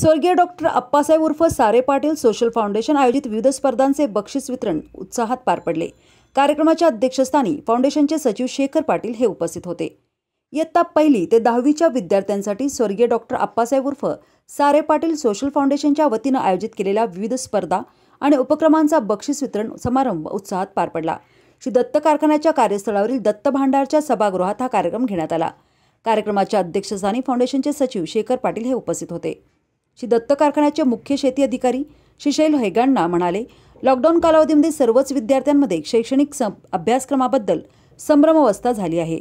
स्वर्गीय डॉक्टर अप्पासाहेब उर्फ सारे पाटील सोशल फाउंडेशन आयोजित विविध स्पर्धांचे बक्षीस वितरण उत्साहात पार पडले कार्यक्रमाच्या अध्यक्षस्थानी फाउंडेशनचे सचिव शेखर पाटील हे उपस्थित होते इयत्ता पहिली ते दहावीच्या विद्यार्थ्यांसाठी स्वर्गीय डॉक्टर अप्पासाहेब उर्फ सारे पाटील सोशल फाउंडेशनच्या वतीनं आयोजित केलेल्या विविध स्पर्धा आणि उपक्रमांचा बक्षीस वितरण समारंभ उत्साहात पार पडला श्री दत्त कारखान्याच्या कार्यस्थळावरील दत्त भांडारच्या सभागृहात हा कार्यक्रम घेण्यात आला कार्यक्रमाच्या अध्यक्षस्थानी फाउंडेशनचे सचिव शेखर पाटील हे उपस्थित होते श्री दत्त कारखान्याचे मुख्य शेती अधिकारी शिशैल शैल म्हणाले लॉकडाऊन कालावधीमध्ये सर्वच विद्यार्थ्यांमध्ये शैक्षणिक सं अभ्यासक्रमाबद्दल अवस्था झाली आहे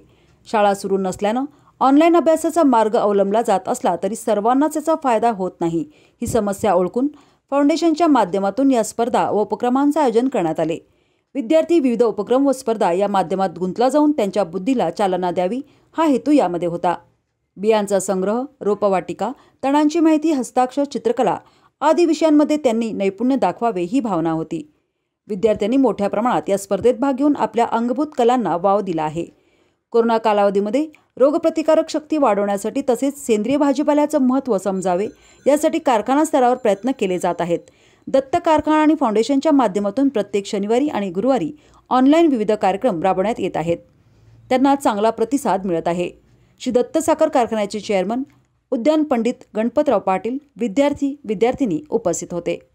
शाळा सुरू नसल्यानं ऑनलाईन अभ्यासाचा मार्ग अवलंबला जात असला तरी सर्वांनाच याचा फायदा होत नाही ही समस्या ओळखून फाउंडेशनच्या माध्यमातून या स्पर्धा व उपक्रमांचं आयोजन करण्यात आले विद्यार्थी विविध उपक्रम व स्पर्धा या माध्यमात गुंतला जाऊन त्यांच्या बुद्धीला चालना द्यावी हा हेतू यामध्ये होता बियांचा संग्रह रोपवाटिका तणांची माहिती हस्ताक्षर चित्रकला आदी विषयांमध्ये त्यांनी नैपुण्य दाखवावे ही भावना होती विद्यार्थ्यांनी मोठ्या प्रमाणात या स्पर्धेत भाग घेऊन आपल्या अंगभूत कलांना वाव दिला आहे कोरोना कालावधीमध्ये रोगप्रतिकारक शक्ती वाढवण्यासाठी तसेच सेंद्रिय भाजीपाल्याचं महत्त्व समजावे यासाठी कारखाना स्तरावर प्रयत्न केले जात आहेत दत्त कारखाना आणि फाउंडेशनच्या माध्यमातून प्रत्येक शनिवारी आणि गुरुवारी ऑनलाईन विविध कार्यक्रम राबवण्यात येत आहेत त्यांना चांगला प्रतिसाद मिळत आहे श्री दत्तसाखर कारखान्याचे चेअरमन उद्यान पंडित गणपतराव पाटील विद्यार्थी विद्यार्थिनी उपस्थित होते